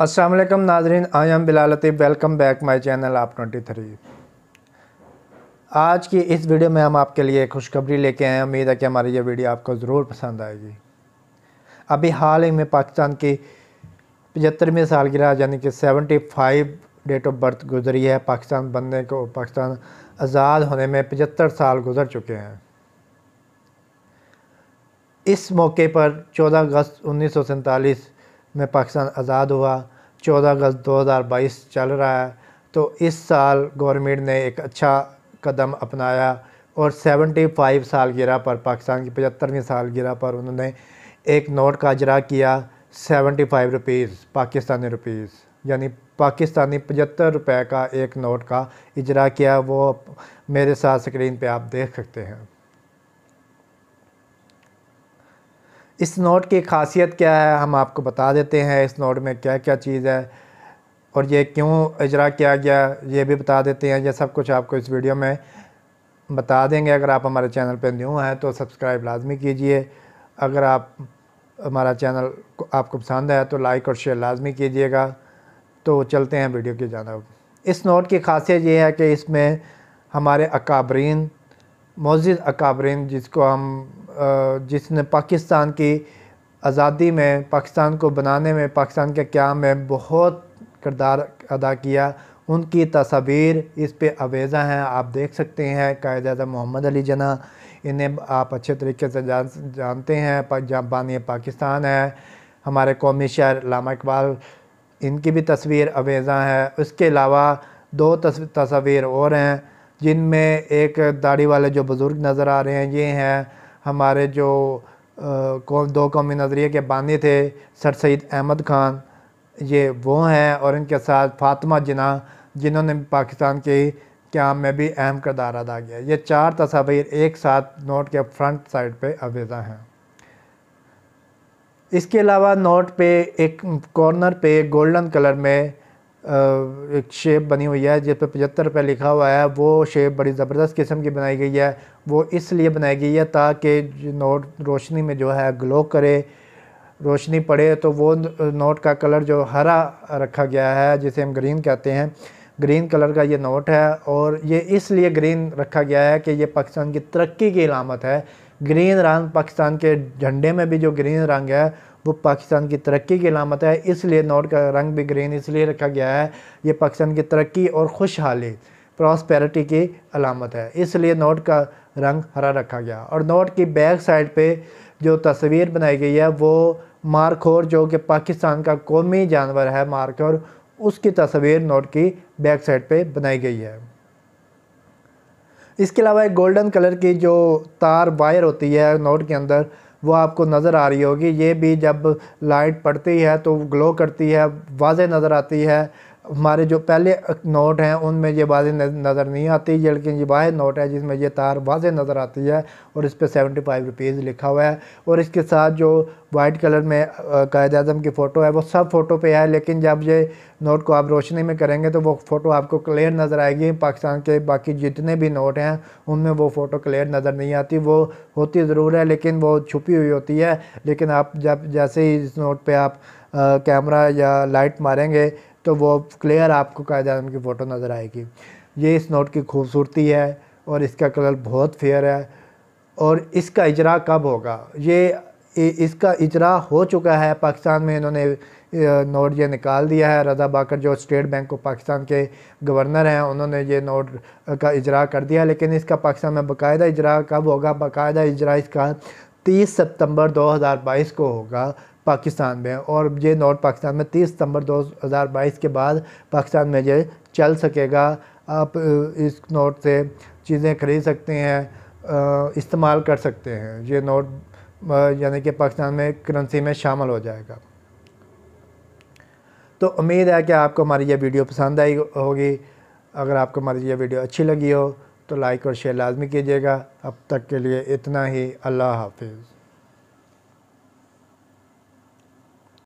असलम नाजरीन I am Bilal Latif welcome back my channel आप twenty three आज की इस वीडियो में हम आपके लिए खुशखबरी लेके आए हैं उम्मीद है कि हमारी ये वीडियो आपको ज़रूर पसंद आएगी अभी हाल ही में पाकिस्तान की पचहत्तरवीं सालगिरह यानी कि seventy five date of birth गुजरी है पाकिस्तान बनने को पाकिस्तान आज़ाद होने में पचहत्तर साल गुजर चुके हैं इस मौके पर चौदह अगस्त उन्नीस सौ में पाकिस्तान आज़ाद हुआ चौदह अगस्त 2022 चल रहा है तो इस साल गवर्नमेंट ने एक अच्छा कदम अपनाया और 75 साल गिरा पर पाकिस्तान की पचहत्तरवीं साल गिरा पर उन्होंने एक नोट का अजरा किया 75 रुपीज़ पाकिस्तानी रुपीज़ यानी पाकिस्तानी पचहत्तर रुपये का एक नोट का इजरा किया वो मेरे साथ स्क्रीन पे आप देख सकते हैं इस नोट की खासियत क्या है हम आपको बता देते हैं इस नोट में क्या क्या चीज़ है और ये क्यों इजरा किया गया ये भी बता देते हैं ये सब कुछ आपको इस वीडियो में बता देंगे अगर आप हमारे चैनल पर न्यू हैं तो सब्सक्राइब लाजमी कीजिए अगर आप हमारा चैनल आपको पसंद है तो लाइक और शेयर लाजमी कीजिएगा तो चलते हैं वीडियो की जानब इस नोट की खासियत ये है कि इसमें हमारे अकाबरीन मोजिद अकाबरीन जिसको हम जिसने पाकिस्तान की आज़ादी में पाकिस्तान को बनाने में पाकिस्तान के क्या में बहुत किरदार अदा किया उनकी तस्वीर इस पर अवेज़ा हैं आप देख सकते हैं कायद अजम मोहम्मद अली जना इन्हें आप अच्छे तरीके से जान जानते हैं जहाँ बानी पाकिस्तान है हमारे कौमी शहर लामा इकबाल इनकी भी तस्वीर अवेज़ा है इसके अलावा दो तस्वीर और हैं जिनमें एक दाढ़ी वाले जो बुज़ुर्ग नज़र आ रहे हैं ये हैं हमारे जो कौम दो कौमी नज़रिए के बानी थे सर सैद अहमद ख़ान ये वो हैं और इनके साथ फातिमा जिना जिन्होंने पाकिस्तान के क्याम में भी अहम करदार अदा किया ये चार तस्वीर एक साथ नोट के फ्रंट साइड पे अवेज़ा हैं इसके अलावा नोट पे एक कॉर्नर पे गोल्डन कलर में एक शेप बनी हुई है जिस पर पचहत्तर रुपये लिखा हुआ है वो शेप बड़ी ज़बरदस्त किस्म की बनाई गई है वो इसलिए बनाई गई है ताकि नोट रोशनी में जो है ग्लो करे रोशनी पड़े तो वो नोट का कलर जो हरा रखा गया है जिसे हम ग्रीन कहते हैं ग्रीन कलर का ये नोट है और ये इसलिए ग्रीन रखा गया है कि ये पाकिस्तान की तरक्की की इलामत है ग्रीन रंग पाकिस्तान के झंडे में भी जो ग्रीन रंग है वो पाकिस्तान की तरक्की की अलामत है इसलिए नोट का रंग भी ग्रीन इसलिए रखा गया है ये पाकिस्तान की तरक्की और खुशहाली प्रॉस्पेरिटी की अलामत है इसलिए नोट का रंग हरा रखा गया और नोट की बैक साइड पे जो तस्वीर बनाई गई है वो मारखोर जो कि पाकिस्तान का कौमी जानवर है मारखोर उसकी तस्वीर नोट की बैक साइड पे बनाई गई है इसके अलावा एक गोल्डन कलर की जो तार वायर होती है नोट के अंदर वो आपको नज़र आ रही होगी ये भी जब लाइट पड़ती है तो ग्लो करती है वाज नज़र आती है हमारे जो पहले नोट हैं उनमें ये वाज नज़र नहीं आती लेकिन ये वाह नोट है जिसमें ये तार वाज नज़र आती है और इस पर सेवेंटी फाइव रुपीज़ लिखा हुआ है और इसके साथ जो वाइट कलर में कायद अजम की फ़ोटो है वो सब फ़ोटो पे है लेकिन जब ये नोट को आप रोशनी में करेंगे तो वो फ़ोटो आपको क्लियर नज़र आएगी पाकिस्तान के बाकी जितने भी नोट हैं उनमें वो फ़ोटो क्लियर नज़र नहीं आती वो होती ज़रूर है लेकिन वो छुपी हुई होती है लेकिन आप जब जैसे ही इस नोट पर आप कैमरा या लाइट मारेंगे तो वो क्लियर आपको कायद आजम की फ़ोटो नज़र आएगी ये इस नोट की खूबसूरती है और इसका कलर बहुत फेयर है और इसका इजरा कब होगा ये इसका इजरा हो चुका है पाकिस्तान में इन्होंने नोट ये निकाल दिया है रज़ा बाकर जो स्टेट बैंक ऑफ पाकिस्तान के गवर्नर हैं उन्होंने ये नोट का इजरा कर दिया लेकिन इसका पाकिस्तान में बाकायदा इजरा कब होगा बाकायदा इजरा इसका 30 सितंबर 2022 को होगा पाकिस्तान में और ये नोट पाकिस्तान में 30 सितंबर 2022 के बाद पाकिस्तान में ये चल सकेगा आप इस नोट से चीज़ें खरीद सकते हैं इस्तेमाल कर सकते हैं ये नोट यानी कि पाकिस्तान में करेंसी में शामिल हो जाएगा तो उम्मीद है कि आपको हमारी यह वीडियो पसंद आई होगी अगर आपको हमारी यह वीडियो अच्छी लगी हो तो लाइक और शेयर लाजमी कीजिएगा अब तक के लिए इतना ही अल्लाह हाफिज़